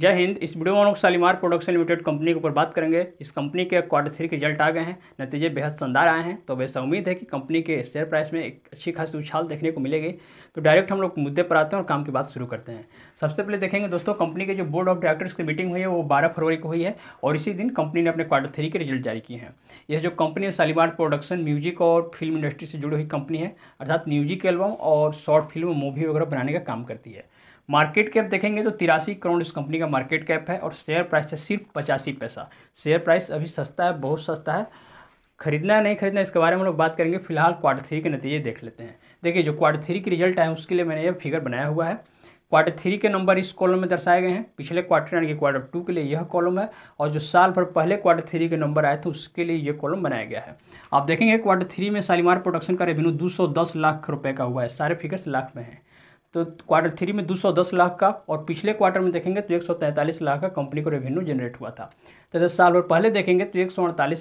जय हिंद इस वीडियो में हम लोग शालीमार प्रोडक्शन लिमिटेड कंपनी के ऊपर बात करेंगे इस कंपनी के क्वार्टर थ्री के रिजल्ट आ गए हैं नतीजे बेहद शानदार आए हैं तो वैसा उम्मीद है कि कंपनी के शेयर प्राइस में एक अच्छी खासी उछाल देखने को मिलेगी तो डायरेक्ट हम लोग मुद्दे पर आते हैं और काम की बात शुरू करते हैं सबसे पहले देखेंगे दोस्तों कंपनी के जो बोर्ड ऑफ डायरेक्टर्स की मीटिंग हुई है वो बारह फरवरी को हुई है और इसी दिन कंपनी ने अपने क्वार्टर थ्री के रिजल्ट जारी किए हैं यह जो कंपनी है शालीमार प्रोडक्शन म्यूजिक और फिल्म इंडस्ट्री से जुड़ी हुई कंपनी है अर्थात म्यूजिक एल्बम और शॉर्ट फिल्म मूवी वगैरह बनाने का काम करती है मार्केट कैप देखेंगे तो तिरासी करोड़ इस कंपनी का मार्केट कैप है और शेयर प्राइस है सिर्फ पचासी पैसा शेयर प्राइस अभी सस्ता है बहुत सस्ता है खरीदना है नहीं खरीदना इसके बारे में हम लोग बात करेंगे फिलहाल क्वार्टर थ्री के नतीजे देख लेते हैं देखिए जो क्वार्टर थ्री के रिजल्ट है उसके लिए मैंने ये फिगर बनाया हुआ है क्वार्टर थ्री के नंबर इस कॉलम में दर्शाए गए हैं पिछले क्वार्टर यानी कि क्वार्टर टू के लिए यह कॉलम है और जो साल भर पहले क्वार्टर थ्री के नंबर आए थे उसके लिए यह कॉलम बनाया गया है आप देखेंगे क्वार्टर थ्री में शालीमार प्रोडक्शन का रेवेन्यू दो लाख रुपये का हुआ है सारे फिगर्स लाख में हैं तो क्वार्टर थ्री में 210 लाख का और पिछले क्वार्टर में देखेंगे तो 143 लाख का कंपनी को रेवेन्यू जनरेट हुआ था तो दस साल और पहले देखेंगे तो एक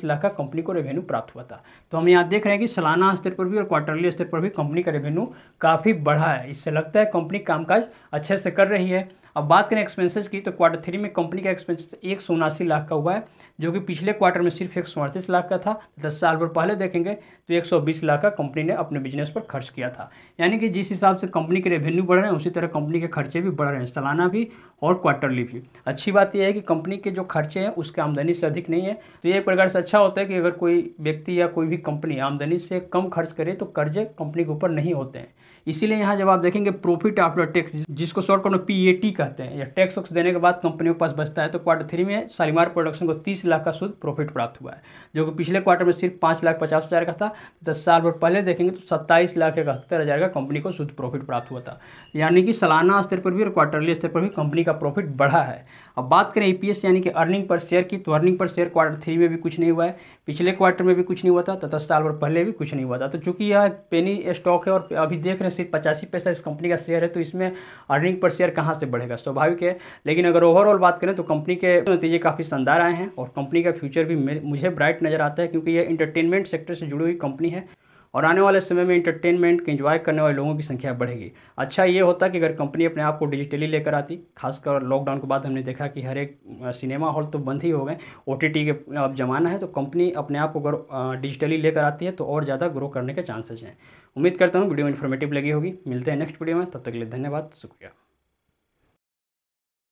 लाख का कंपनी को रेवेन्यू प्राप्त हुआ था तो हम यहाँ देख रहे हैं कि सालाना स्तर पर भी और क्वार्टरली स्तर पर भी कंपनी का रेवेन्यू काफ़ी बढ़ा है इससे लगता है कंपनी कामकाज अच्छे से कर रही है अब बात करें एक्सपेंसेस की तो क्वार्टर थ्री में कंपनी का एक्सपेंसेस एक सौ उनासी लाख का हुआ है जो कि पिछले क्वार्टर में सिर्फ एक सौ अड़तीस लाख का था दस साल भर पहले देखेंगे तो एक सौ बीस लाख का कंपनी ने अपने बिजनेस पर खर्च किया था यानी कि जिस हिसाब से कंपनी के रेवेन्यू बढ़ रहे हैं उसी तरह कंपनी के खर्चे भी बढ़ रहे हैं सालाना भी और क्वार्टरली भी अच्छी बात यह है कि कंपनी के जो खर्चे हैं उसके आमदनी से अधिक नहीं है तो ये एक प्रकार से अच्छा होता है कि अगर कोई व्यक्ति या कोई भी कंपनी आमदनी से कम खर्च करे तो कर्जे कंपनी के ऊपर नहीं होते हैं इसीलिए यहाँ जब आप देखेंगे प्रॉफिट आफ्टर टैक्स जिसको शॉर्ट करना पी ए टी का कहते हैं या टैक्स वक्स देने के बाद कंपनियों के पास बचता है तो क्वार्टर थ्री में शालीमार प्रोडक्शन को तीस लाख का शुद्ध प्रॉफिट प्राप्त हुआ है जो कि पिछले क्वार्टर में सिर्फ पाँच लाख पचास हज़ार का था दस साल भर पहले देखेंगे तो सत्ताईस लाख इकहत्तर हज़ार का कंपनी को शुद्ध प्रॉफिट प्राप्त हुआ था यानी कि सालाना स्तर पर भी और क्वार्टरली स्तर पर भी कंपनी का प्रॉफिट बढ़ा है अब बात करें ई e यानी कि अर्निंग पर शेयर की तो earning per share quarter three में भी कुछ नहीं हुआ है पिछले क्वार्टर में भी कुछ नहीं हुआ था तो दस साल भर पहले भी कुछ नहीं हुआ था तो चूंकि यह पेनी स्टॉक है और अभी देख रहे हैं सिर्फ पचासी पैसा इस कंपनी का शेयर है तो इसमें अर्निंग पर शेयर कहाँ से बढ़ेगा जाएगा स्वाभाविक है लेकिन अगर ओवरऑल बात करें तो कंपनी के नतीजे काफ़ी शानदार आए हैं और कंपनी का फ्यूचर भी मुझे ब्राइट नज़र आता है क्योंकि ये इंटरटेनमेंट सेक्टर से जुड़ी हुई कंपनी है और आने वाले समय में इंटरटेनमेंट के इंजॉय करने वाले लोगों की संख्या बढ़ेगी अच्छा ये होता कि अगर कंपनी अपने आप को डिजिटली लेकर आती खासकर लॉकडाउन के बाद हमने देखा कि हर एक सिनेमा हॉल तो बंद ही हो गए ओ के अब जमाना है तो कंपनी अपने आप को अगर डिजिटली लेकर आती है तो और ज़्यादा ग्रो करने के चांसेज हैं उम्मीद करता हूँ वीडियो इन्फॉर्मेटिव लगी होगी मिलते हैं नेक्स्ट वीडियो में तब तक के लिए धन्यवाद शुक्रिया